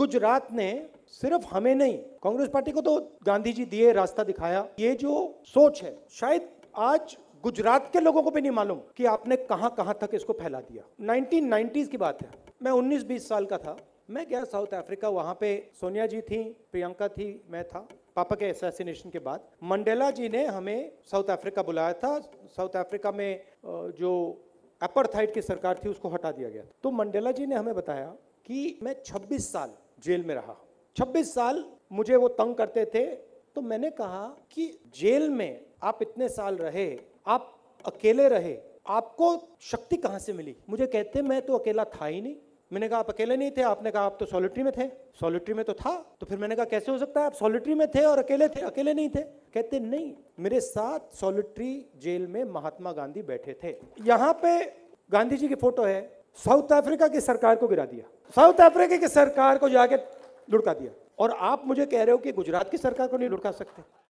गुजरात ने सिर्फ हमें नहीं कांग्रेस पार्टी को तो गांधी जी दिए रास्ता दिखाया ये जो सोच है शायद आज गुजरात के लोगों को भी नहीं मालूम कि आपने कहां कहां तक इसको फैला दिया 1990s की बात है मैं 19-20 साल का था मैं गया साउथ अफ्रीका वहां पे सोनिया जी थी प्रियंका थी मैं था पापा के एसेसिनेशन के बाद मंडेला जी ने हमें साउथ अफ्रीका बुलाया था साउथ अफ्रीका में जो अपर थाइट की सरकार थी उसको हटा दिया गया तो मंडेला जी ने हमें बताया कि मैं 26 साल जेल में रहा छब्बीस साल मुझे वो तंग करते थे तो मैंने कहा कि जेल में आप इतने साल रहे आप अकेले रहे आपको शक्ति कहाँ से मिली मुझे कहते मैं तो अकेला था ही नहीं मैंने कहा आप अकेले नहीं थे आपने कहा आप तो सॉलिटरी में थे सॉलिटरी में तो था तो फिर मैंने कहा कैसे हो सकता है आप सॉलिटरी में थे और अकेले थे अकेले नहीं थे कहते नहीं मेरे साथ सॉलिटरी जेल में महात्मा गांधी बैठे थे यहाँ पे गांधी जी की फोटो है साउथ अफ्रीका की सरकार को गिरा दिया साउथ अफ्रीका की सरकार को जाके लुड़का दिया और आप मुझे कह रहे हो कि गुजरात की सरकार को नहीं लुढ़का सकते